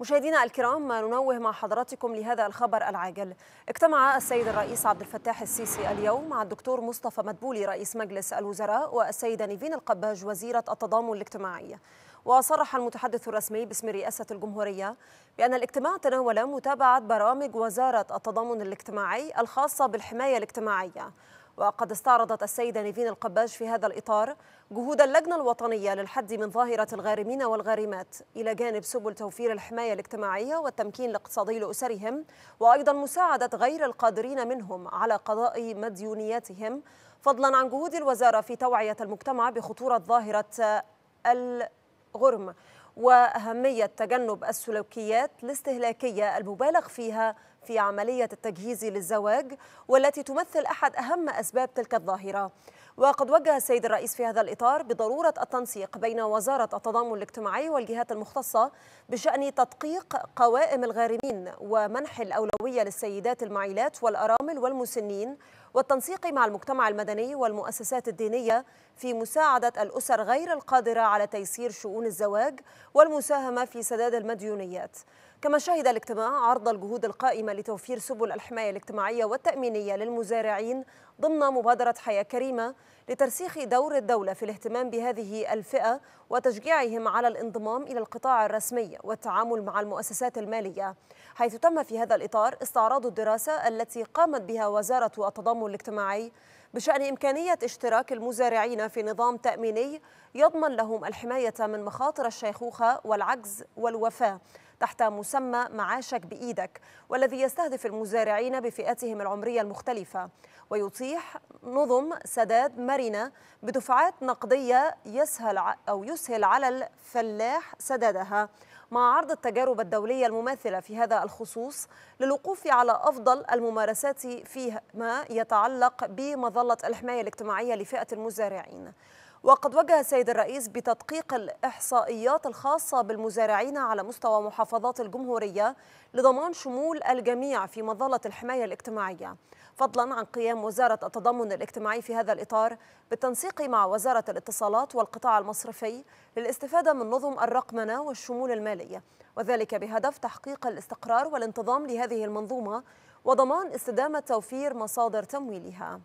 مشاهدينا الكرام ننوه مع حضراتكم لهذا الخبر العاجل اجتمع السيد الرئيس عبد الفتاح السيسي اليوم مع الدكتور مصطفى مدبولي رئيس مجلس الوزراء والسيدة نيفين القباج وزيرة التضامن الاجتماعي وصرح المتحدث الرسمي باسم رئاسة الجمهورية بأن الاجتماع تناول متابعة برامج وزارة التضامن الاجتماعي الخاصة بالحماية الاجتماعية وقد استعرضت السيدة نيفين القباج في هذا الإطار جهود اللجنة الوطنية للحد من ظاهرة الغارمين والغارمات إلى جانب سبل توفير الحماية الاجتماعية والتمكين الاقتصادي لأسرهم وأيضا مساعدة غير القادرين منهم على قضاء مديونياتهم فضلا عن جهود الوزارة في توعية المجتمع بخطورة ظاهرة الغرم وأهمية تجنب السلوكيات الاستهلاكية المبالغ فيها في عملية التجهيز للزواج والتي تمثل أحد أهم أسباب تلك الظاهرة وقد وجه السيد الرئيس في هذا الإطار بضرورة التنسيق بين وزارة التضامن الاجتماعي والجهات المختصة بشأن تدقيق قوائم الغارمين ومنح الأولوية للسيدات المعيلات والأرامل والمسنين والتنسيق مع المجتمع المدني والمؤسسات الدينية في مساعدة الأسر غير القادرة على تيسير شؤون الزواج والمساهمة في سداد المديونيات كما شهد الاجتماع عرض الجهود القائمة لتوفير سبل الحماية الاجتماعية والتأمينية للمزارعين ضمن مبادرة حياة كريمة لترسيخ دور الدولة في الاهتمام بهذه الفئة وتشجيعهم على الانضمام إلى القطاع الرسمي والتعامل مع المؤسسات المالية حيث تم في هذا الإطار استعراض الدراسة التي قامت بها وزارة التضامن الاجتماعي بشأن إمكانية اشتراك المزارعين في نظام تأميني يضمن لهم الحماية من مخاطر الشيخوخة والعجز والوفاة تحت مسمى معاشك بإيدك والذي يستهدف المزارعين بفئاتهم العمرية المختلفة ويطيح نظم سداد مرنة بدفعات نقدية يسهل أو يسهل على الفلاح سدادها مع عرض التجارب الدولية المماثلة في هذا الخصوص للوقوف على أفضل الممارسات فيما يتعلق بمظلة الحماية الاجتماعية لفئة المزارعين وقد وجه السيد الرئيس بتدقيق الإحصائيات الخاصة بالمزارعين على مستوى محافظات الجمهورية لضمان شمول الجميع في مظلة الحماية الاجتماعية فضلا عن قيام وزارة التضامن الاجتماعي في هذا الإطار بالتنسيق مع وزارة الاتصالات والقطاع المصرفي للاستفادة من نظم الرقمنة والشمول المالي وذلك بهدف تحقيق الاستقرار والانتظام لهذه المنظومة وضمان استدامة توفير مصادر تمويلها